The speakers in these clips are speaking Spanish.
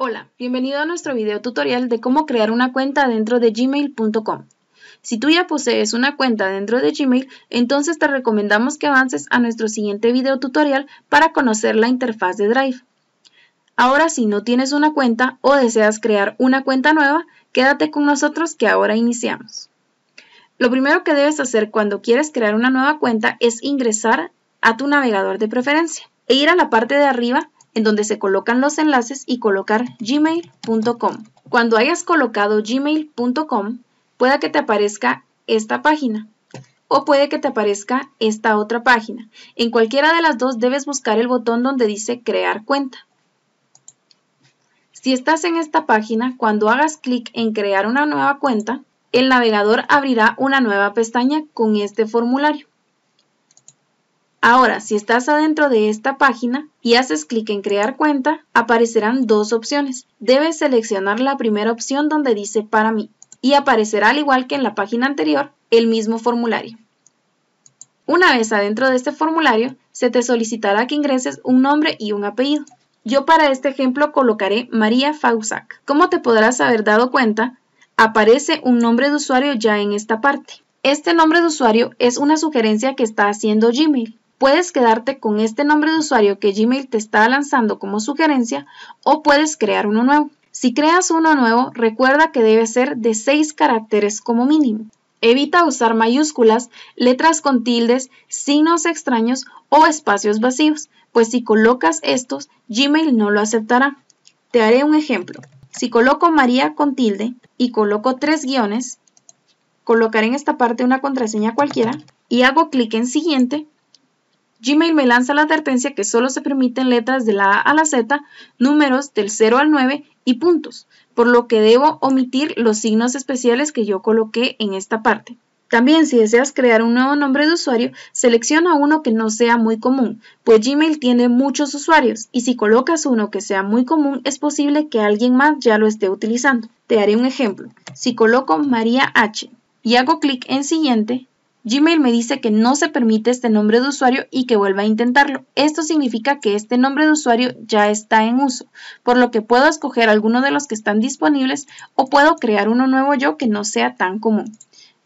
Hola, bienvenido a nuestro video tutorial de cómo crear una cuenta dentro de gmail.com. Si tú ya posees una cuenta dentro de Gmail, entonces te recomendamos que avances a nuestro siguiente video tutorial para conocer la interfaz de Drive. Ahora si no tienes una cuenta o deseas crear una cuenta nueva, quédate con nosotros que ahora iniciamos. Lo primero que debes hacer cuando quieres crear una nueva cuenta es ingresar a tu navegador de preferencia e ir a la parte de arriba en donde se colocan los enlaces y colocar gmail.com. Cuando hayas colocado gmail.com, pueda que te aparezca esta página o puede que te aparezca esta otra página. En cualquiera de las dos debes buscar el botón donde dice crear cuenta. Si estás en esta página, cuando hagas clic en crear una nueva cuenta, el navegador abrirá una nueva pestaña con este formulario. Ahora, si estás adentro de esta página y haces clic en crear cuenta, aparecerán dos opciones. Debes seleccionar la primera opción donde dice para mí y aparecerá al igual que en la página anterior el mismo formulario. Una vez adentro de este formulario, se te solicitará que ingreses un nombre y un apellido. Yo para este ejemplo colocaré María Fausac. Como te podrás haber dado cuenta, aparece un nombre de usuario ya en esta parte. Este nombre de usuario es una sugerencia que está haciendo Gmail. Puedes quedarte con este nombre de usuario que Gmail te está lanzando como sugerencia o puedes crear uno nuevo. Si creas uno nuevo, recuerda que debe ser de 6 caracteres como mínimo. Evita usar mayúsculas, letras con tildes, signos extraños o espacios vacíos, pues si colocas estos, Gmail no lo aceptará. Te haré un ejemplo. Si coloco María con tilde y coloco tres guiones, colocaré en esta parte una contraseña cualquiera y hago clic en siguiente, Gmail me lanza la advertencia que solo se permiten letras de la A a la Z, números del 0 al 9 y puntos, por lo que debo omitir los signos especiales que yo coloqué en esta parte. También si deseas crear un nuevo nombre de usuario, selecciona uno que no sea muy común, pues Gmail tiene muchos usuarios y si colocas uno que sea muy común es posible que alguien más ya lo esté utilizando. Te haré un ejemplo. Si coloco María H y hago clic en siguiente, Gmail me dice que no se permite este nombre de usuario y que vuelva a intentarlo. Esto significa que este nombre de usuario ya está en uso, por lo que puedo escoger alguno de los que están disponibles o puedo crear uno nuevo yo que no sea tan común.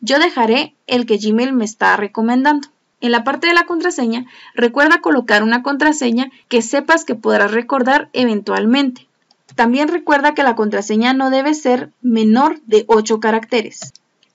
Yo dejaré el que Gmail me está recomendando. En la parte de la contraseña, recuerda colocar una contraseña que sepas que podrás recordar eventualmente. También recuerda que la contraseña no debe ser menor de 8 caracteres.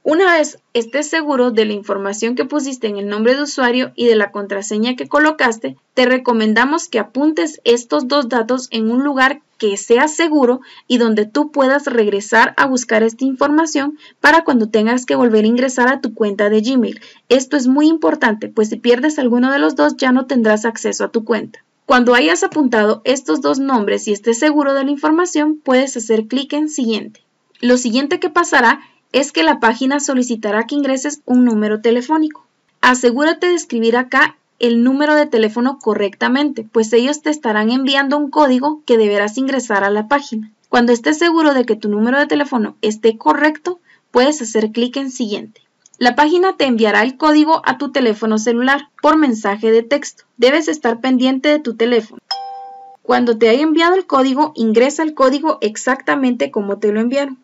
Una vez estés seguro de la información que pusiste en el nombre de usuario y de la contraseña que colocaste, te recomendamos que apuntes estos dos datos en un lugar que sea seguro y donde tú puedas regresar a buscar esta información para cuando tengas que volver a ingresar a tu cuenta de Gmail. Esto es muy importante, pues si pierdes alguno de los dos ya no tendrás acceso a tu cuenta. Cuando hayas apuntado estos dos nombres y estés seguro de la información, puedes hacer clic en Siguiente. Lo siguiente que pasará es que la página solicitará que ingreses un número telefónico. Asegúrate de escribir acá el número de teléfono correctamente, pues ellos te estarán enviando un código que deberás ingresar a la página. Cuando estés seguro de que tu número de teléfono esté correcto, puedes hacer clic en Siguiente. La página te enviará el código a tu teléfono celular por mensaje de texto. Debes estar pendiente de tu teléfono. Cuando te haya enviado el código, ingresa el código exactamente como te lo enviaron.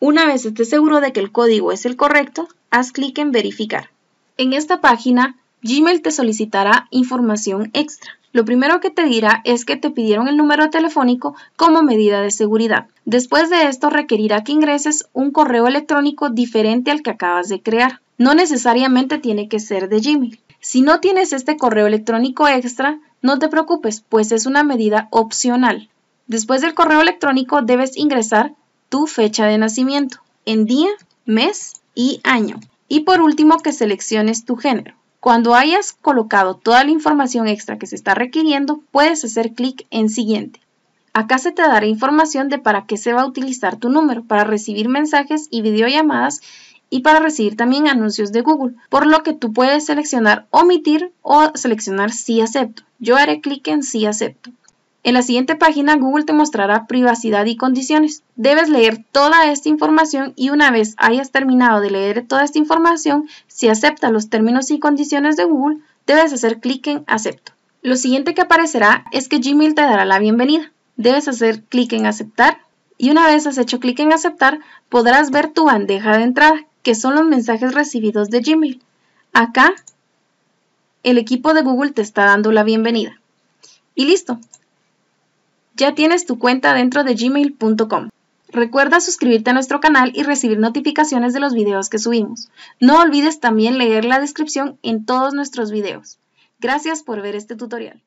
Una vez estés seguro de que el código es el correcto, haz clic en Verificar. En esta página, Gmail te solicitará información extra. Lo primero que te dirá es que te pidieron el número telefónico como medida de seguridad. Después de esto requerirá que ingreses un correo electrónico diferente al que acabas de crear. No necesariamente tiene que ser de Gmail. Si no tienes este correo electrónico extra, no te preocupes, pues es una medida opcional. Después del correo electrónico debes ingresar tu fecha de nacimiento en día, mes y año. Y por último, que selecciones tu género. Cuando hayas colocado toda la información extra que se está requiriendo, puedes hacer clic en Siguiente. Acá se te dará información de para qué se va a utilizar tu número, para recibir mensajes y videollamadas y para recibir también anuncios de Google, por lo que tú puedes seleccionar omitir o seleccionar sí acepto. Yo haré clic en sí acepto. En la siguiente página, Google te mostrará privacidad y condiciones. Debes leer toda esta información y una vez hayas terminado de leer toda esta información, si aceptas los términos y condiciones de Google, debes hacer clic en Acepto. Lo siguiente que aparecerá es que Gmail te dará la bienvenida. Debes hacer clic en Aceptar y una vez has hecho clic en Aceptar, podrás ver tu bandeja de entrada, que son los mensajes recibidos de Gmail. Acá, el equipo de Google te está dando la bienvenida. Y listo, ya tienes tu cuenta dentro de gmail.com. Recuerda suscribirte a nuestro canal y recibir notificaciones de los videos que subimos. No olvides también leer la descripción en todos nuestros videos. Gracias por ver este tutorial.